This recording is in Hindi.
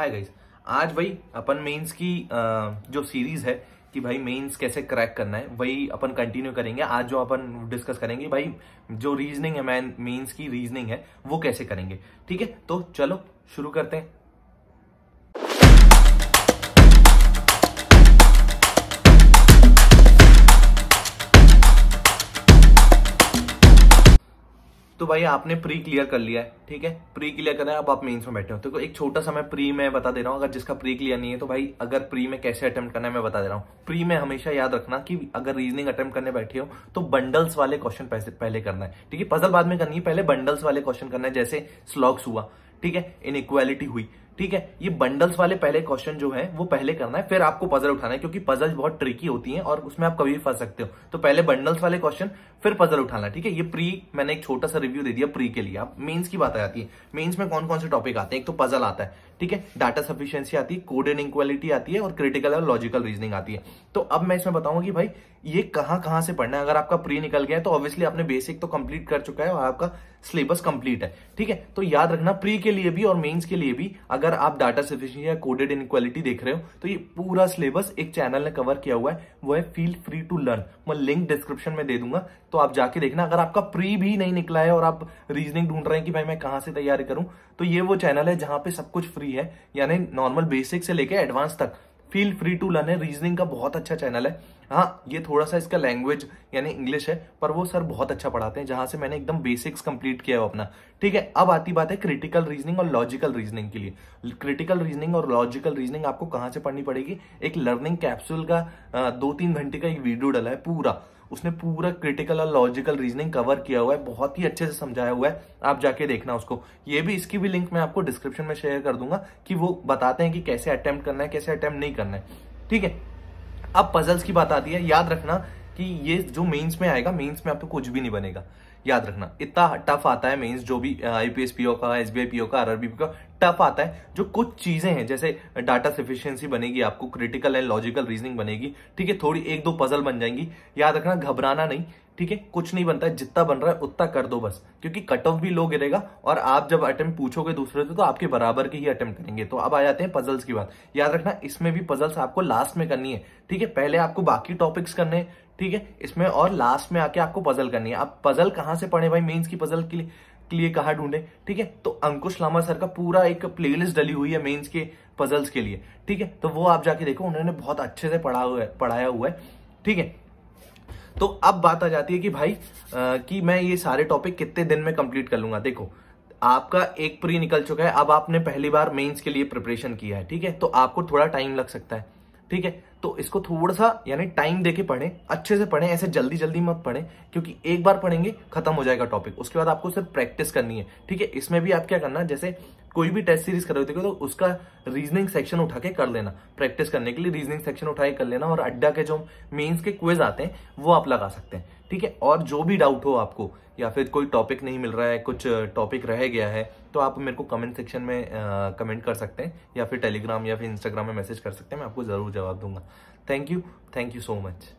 हाय गाइस आज वही अपन मेंस की जो सीरीज है कि भाई मेंस कैसे क्रैक करना है वही अपन कंटिन्यू करेंगे आज जो अपन डिस्कस करेंगे भाई जो रीजनिंग है मेंस की रीजनिंग है वो कैसे करेंगे ठीक है तो चलो शुरू करते हैं तो भाई आपने प्री क्लियर कर लिया है ठीक है प्री क्लियर करना है अब आप मेंस में बैठे हो तो एक छोटा सा मैं प्री में बता दे रहा हूँ अगर जिसका प्री क्लियर नहीं है तो भाई अगर प्री में कैसे अटेम्प्ट करना है मैं बता दे रहा हूँ प्री में हमेशा याद रखना कि अगर रीजनिंग अटेम्प्ट करने बैठे हो तो बंडल्स वाले क्वेश्चन पहले करना है ठीक है पजल बाद में करनी है पहले बंडल्स वाले क्वेश्चन करना है जैसे स्लॉग्स हुआ ठीक है इन हुई ठीक है ये बंडल्स वाले पहले क्वेश्चन जो है वो पहले करना है फिर आपको पजल उठाना है क्योंकि पजल बहुत ट्रिकी होती है और उसमें आप कभी भी फंस सकते हो तो पहले बंडल्स वाले क्वेश्चन फिर पजल उठाना ठीक है ये प्री मैंने एक छोटा सा रिव्यू दे दिया प्री के लिए आप मेन्स की बात आ जाती है मेन्स में कौन कौन से टॉपिक आते हैं एक तो पजल आता है ठीक है डाटा सफिशियंसी आती है कोड एंड इक्वालिटी आती है और क्रिटिकल और लॉजिकल रीजनिंग आती है तो अब मैं इसमें बताऊंगा कि भाई ये कहां कहां से पढ़ना है अगर आपका प्री निकल गया है तो ऑब्वियसली आपने बेसिक तो कंप्लीट कर चुका है और आपका सिलेबस कंप्लीट है ठीक है तो याद रखना प्री के लिए भी और मेंस के लिए भी अगर आप डाटा सफिशियंट या कोडेड इनक्वालिटी देख रहे हो तो ये पूरा सिलेबस एक चैनल ने कवर किया हुआ है वो है फील फ्री टू लर्न मैं लिंक डिस्क्रिप्शन में दे दूंगा तो आप जाके देखना अगर आपका प्री भी नहीं निकला है और आप रीजनिंग ढूंढ रहे हैं कि भाई मैं कहां से तैयारी करूं तो ये वो चैनल है जहां पे सब कुछ फ्री है यानी नॉर्मल बेसिक से लेके एडवांस तक फील फ्री टू लर्न है रीजनिंग का बहुत अच्छा चैनल है हाँ ये थोड़ा सा इसका लैंग्वेज यानी इंग्लिश है पर वो सर बहुत अच्छा पढ़ाते हैं जहां से मैंने एकदम बेसिक्स कंप्लीट किया है अपना ठीक है अब आती बात है क्रिटिकल रीजनिंग और लॉजिकल रीजनिंग के लिए क्रिटिकल रीजनिंग और लॉजिकल रीजनिंग आपको कहां से पढ़नी पड़ेगी एक लर्निंग कैप्सूल का दो तीन घंटे का एक वीडियो डला है पूरा उसने पूरा क्रिटिकल और लॉजिकल रीजनिंग कवर किया हुआ है बहुत ही अच्छे से समझाया हुआ है आप जाके देखना उसको ये भी इसकी भी लिंक मैं आपको डिस्क्रिप्शन में शेयर कर दूंगा कि वो बताते हैं कि कैसे अटेम्प्ट करना है कैसे अटेम्प्ट नहीं करना है ठीक है अब पजल्स की बात आती है याद रखना कि ये जो मेंस में आएगा मेंस में आपको कुछ भी नहीं बनेगा याद रखना इतना टफ आता है मेंस जो भी आईपीएस पीओ का एसबीआई पीओ का आरआरबी का टफ आता है जो कुछ चीजें हैं जैसे डाटा सफिशियंसी बनेगी आपको क्रिटिकल एंड लॉजिकल रीजनिंग बनेगी ठीक है थोड़ी एक दो पजल बन जाएंगी याद रखना घबराना नहीं ठीक है कुछ नहीं बनता है जितना बन रहा है उतना कर दो बस क्योंकि कट ऑफ भी लो गिरेगा और आप जब अटेम्प्ट पूछोगे दूसरे से तो आपके बराबर के ही अटेम्प्ट करेंगे तो अब आ जाते हैं पजल्स की बात याद रखना इसमें भी पजल्स आपको लास्ट में करनी है ठीक है पहले आपको बाकी टॉपिक्स करने हैं ठीक है इसमें और लास्ट में आके आपको पजल करनी है आप पजल कहाँ से पढ़े भाई मेन्स की पजल के लिए लिए कहा ढूंढे ठीक है तो अंकुश लामा सर का पूरा एक प्लेलिस्ट डली हुई है मेंस के पजल्स के लिए ठीक है तो वो आप जाके देखो उन्होंने बहुत अच्छे से पढ़ा हुआ है पढ़ाया हुआ है ठीक है तो अब बात आ जाती है कि भाई आ, कि मैं ये सारे टॉपिक कितने दिन में कंप्लीट कर लूंगा देखो आपका एक प्री निकल चुका है अब आपने पहली बार मेंस के लिए प्रिपरेशन किया है ठीक है तो आपको थोड़ा टाइम लग सकता है ठीक है तो इसको थोड़ा सा यानी टाइम देके पढ़े अच्छे से पढ़े ऐसे जल्दी जल्दी मत पढ़े क्योंकि एक बार पढ़ेंगे खत्म हो जाएगा टॉपिक उसके बाद आपको सिर्फ प्रैक्टिस करनी है ठीक है इसमें भी आप क्या करना जैसे कोई भी टेस्ट सीरीज कर रहे हो तो उसका रीजनिंग सेक्शन उठा के कर लेना प्रैक्टिस करने के लिए रीजनिंग सेक्शन उठा के कर लेना और अड्डा के जो मेंस के क्वेज आते हैं वो आप लगा सकते हैं ठीक है और जो भी डाउट हो आपको या फिर कोई टॉपिक नहीं मिल रहा है कुछ टॉपिक रह गया है तो आप मेरे को कमेंट सेक्शन में कमेंट कर सकते हैं या फिर टेलीग्राम या फिर इंस्टाग्राम में मैसेज कर सकते हैं मैं आपको ज़रूर जवाब दूंगा thank you thank you so much